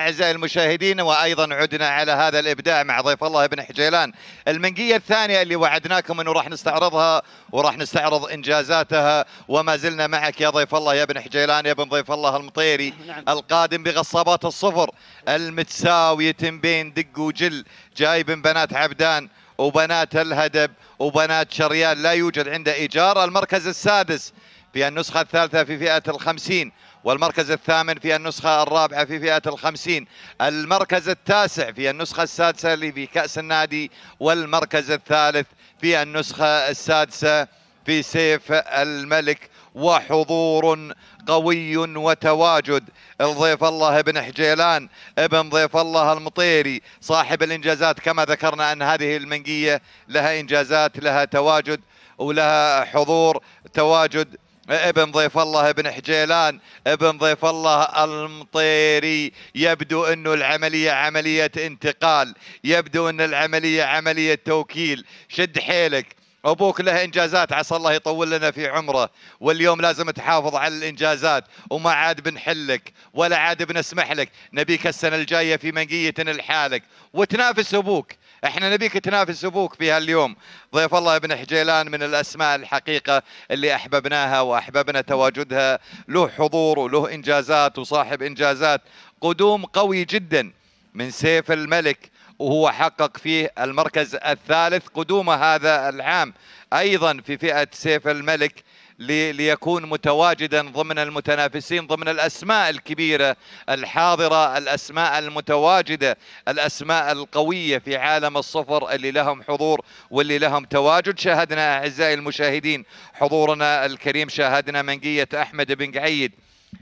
أعزائي المشاهدين وأيضا عدنا على هذا الإبداع مع ضيف الله ابن حجيلان المنقية الثانية اللي وعدناكم أنه راح نستعرضها وراح نستعرض إنجازاتها وما زلنا معك يا ضيف الله يا ابن حجيلان يا ابن ضيف الله المطيري نعم. نعم. القادم بغصابات الصفر المتساوية بين دق وجل جايب بنات عبدان وبنات الهدب وبنات شريان لا يوجد عنده إيجار المركز السادس في النسخة الثالثة في فئة الخمسين والمركز الثامن في النسخة الرابعة في فئة الخمسين المركز التاسع في النسخة السادسة اللي في كأس النادي والمركز الثالث في النسخة السادسة في سيف الملك وحضور قوي وتواجد الضيف الله بن حجيلان ابن ضيف الله المطيري صاحب الإنجازات كما ذكرنا أن هذه المنقية لها إنجازات لها تواجد ولها حضور تواجد ابن ضيف الله ابن حجيلان ابن ضيف الله المطيري يبدو انه العمليه عمليه انتقال يبدو ان العمليه عمليه توكيل شد حيلك ابوك له انجازات عسى الله يطول لنا في عمره واليوم لازم تحافظ على الانجازات وما عاد بنحلك ولا عاد بنسمح لك نبيك السنه الجايه في منقيه لحالك وتنافس ابوك احنا نبيك تنافس ابوك في هاليوم ضيف الله ابن حجيلان من الاسماء الحقيقه اللي احببناها واحببنا تواجدها له حضور وله انجازات وصاحب انجازات قدوم قوي جدا من سيف الملك وهو حقق فيه المركز الثالث قدومه هذا العام ايضا في فئه سيف الملك ليكون متواجدا ضمن المتنافسين ضمن الاسماء الكبيره الحاضره الاسماء المتواجده الاسماء القويه في عالم الصفر اللي لهم حضور واللي لهم تواجد شاهدنا اعزائي المشاهدين حضورنا الكريم شاهدنا منقيه احمد بن قعيد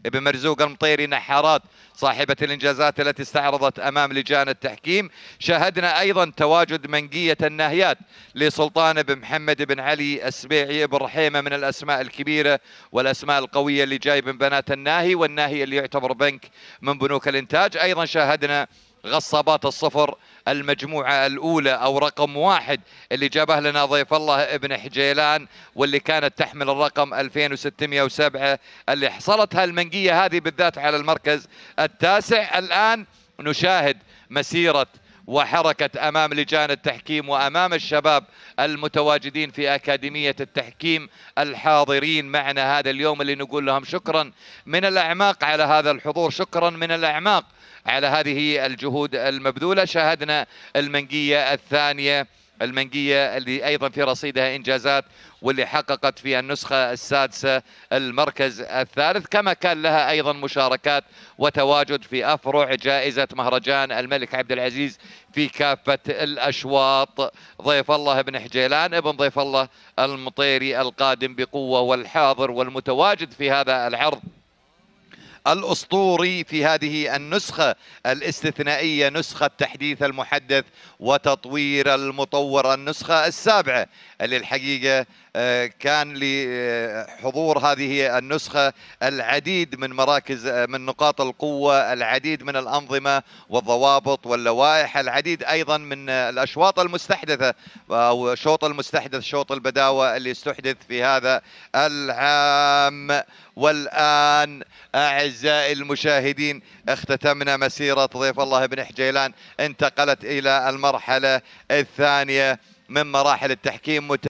ابن مرزوق المطيري نحارات صاحبة الإنجازات التي استعرضت أمام لجان التحكيم شاهدنا أيضا تواجد منقية الناهيات لسلطان بن محمد بن علي السبيعي بن رحيمة من الأسماء الكبيرة والأسماء القوية اللي جاي من بنات الناهي والناهي اللي يعتبر بنك من بنوك الإنتاج أيضا شاهدنا غصابات الصفر المجموعة الأولى أو رقم واحد اللي جابه لنا ضيف الله ابن حجيلان واللي كانت تحمل الرقم 2607 اللي حصلتها المنقية هذه بالذات على المركز التاسع الآن نشاهد مسيرة وحركة أمام لجان التحكيم وأمام الشباب المتواجدين في أكاديمية التحكيم الحاضرين معنا هذا اليوم اللي نقول لهم شكرا من الأعماق على هذا الحضور شكرا من الأعماق على هذه الجهود المبذولة شاهدنا المنقية الثانية المنقية اللي أيضا في رصيدها إنجازات واللي حققت في النسخة السادسة المركز الثالث كما كان لها أيضا مشاركات وتواجد في أفرع جائزة مهرجان الملك عبد العزيز في كافة الأشواط ضيف الله بن حجيلان ابن ضيف الله المطيري القادم بقوة والحاضر والمتواجد في هذا العرض الأسطوري في هذه النسخة الاستثنائية نسخة تحديث المحدث وتطوير المطور النسخة السابعة اللي الحقيقة آه، كان لحضور هذه النسخة العديد من مراكز آه، من نقاط القوة العديد من الأنظمة والضوابط واللوائح العديد أيضا من الأشواط المستحدثة أو شوط المستحدث شوط البداوة اللي استحدث في هذا العام والآن أعزائي المشاهدين اختتمنا مسيرة ضيف الله بن حجيلان انتقلت إلى المرحلة الثانية من مراحل التحكيم